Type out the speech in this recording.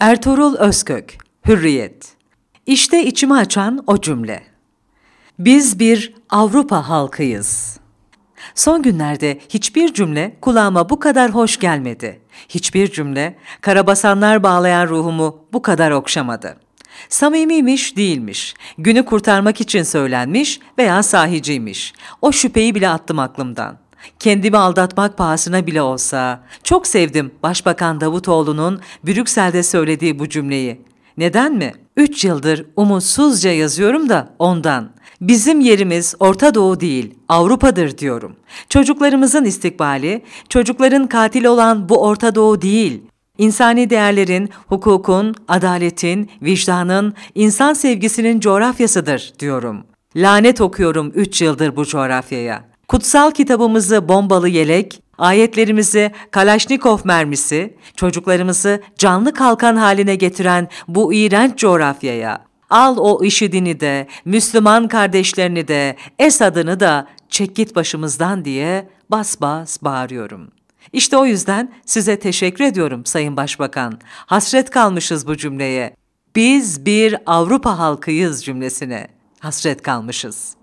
Ertuğrul Özkök, Hürriyet. İşte içimi açan o cümle. Biz bir Avrupa halkıyız. Son günlerde hiçbir cümle kulağıma bu kadar hoş gelmedi. Hiçbir cümle karabasanlar bağlayan ruhumu bu kadar okşamadı. Samimiymiş değilmiş, günü kurtarmak için söylenmiş veya sahiciymiş. O şüpheyi bile attım aklımdan kendimi aldatmak pahasına bile olsa. Çok sevdim Başbakan Davutoğlu'nun Brüksel'de söylediği bu cümleyi. Neden mi? Üç yıldır umutsuzca yazıyorum da ondan. Bizim yerimiz Orta Doğu değil, Avrupa'dır diyorum. Çocuklarımızın istikbali, çocukların katil olan bu Orta Doğu değil. İnsani değerlerin, hukukun, adaletin, vicdanın, insan sevgisinin coğrafyasıdır diyorum. Lanet okuyorum üç yıldır bu coğrafyaya. Kutsal kitabımızı bombalı yelek, ayetlerimizi Kalaşnikov mermisi, çocuklarımızı canlı kalkan haline getiren bu iğrenç coğrafyaya, al o işidini de, Müslüman kardeşlerini de, Esad'ını da çek git başımızdan diye bas bas bağırıyorum. İşte o yüzden size teşekkür ediyorum Sayın Başbakan. Hasret kalmışız bu cümleye. Biz bir Avrupa halkıyız cümlesine. Hasret kalmışız.''